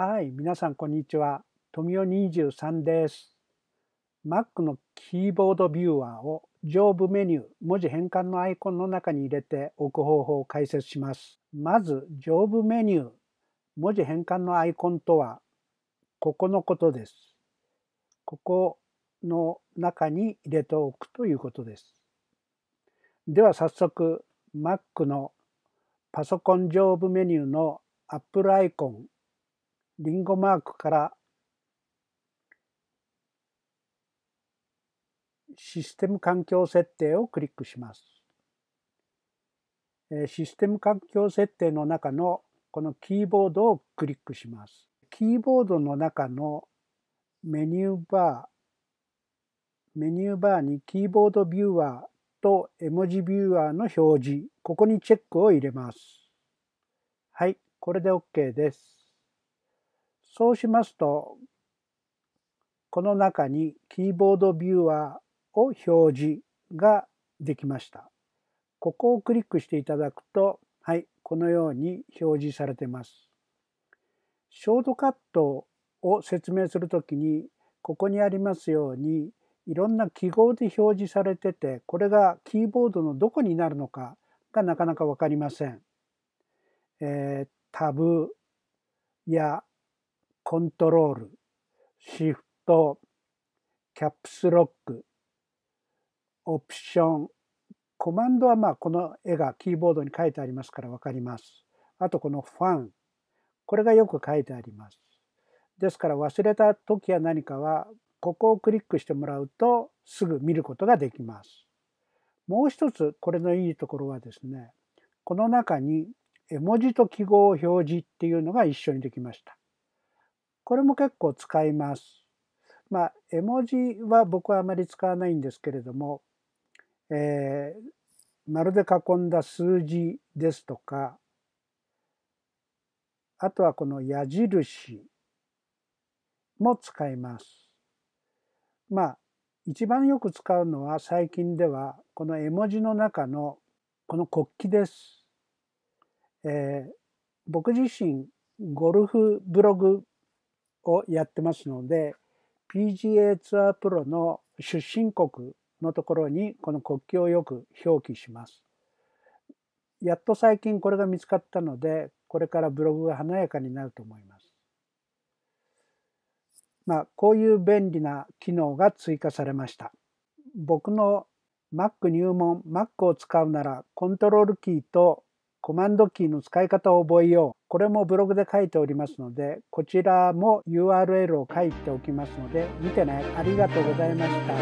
はい、皆さんこんにちは。富み23です。Mac のキーボードビューワーを上部メニュー、文字変換のアイコンの中に入れておく方法を解説します。まず、上部メニュー、文字変換のアイコンとは、ここのことです。ここの中に入れておくということです。では早速、Mac のパソコン上部メニューのア p プルアイコンリンゴマークからシステム環境設定をクリックします。システム環境設定の中のこのキーボードをクリックします。キーボードの中のメニューバー、メニューバーにキーボードビューアーと絵文字ビューアーの表示、ここにチェックを入れます。はい、これで OK です。そうしますと、この中にキーボードビューアーを表示ができました。ここをクリックしていただくと、はい、このように表示されてます。ショートカットを説明するときに、ここにありますように、いろんな記号で表示されてて、これがキーボードのどこになるのかがなかなかわかりません。えー、タブやコントロール、シフト、キャップスロック、オプション、コマンドはまあこの絵がキーボードに書いてありますから分かります。あとこのファン、これがよく書いてあります。ですから忘れた時や何かはここをクリックしてもらうとすぐ見ることができます。もう一つこれのいいところはですね、この中に絵文字と記号を表示っていうのが一緒にできました。これも結構使います。まあ、絵文字は僕はあまり使わないんですけれども、えー、丸で囲んだ数字ですとか、あとはこの矢印も使います。まあ、一番よく使うのは最近では、この絵文字の中のこの国旗です。えー、僕自身ゴルフブログをやってますので PGA ツアープロの出身国のところにこの国旗をよく表記します。やっと最近これが見つかったのでこれからブログが華やかになると思います。まあこういう便利な機能が追加されました。僕の Mac 入門 Mac を使うならコントロールキーとコマンドキーの使い方を覚えよう。これもブログで書いておりますので、こちらも URL を書いておきますので、見てね。ありがとうございました。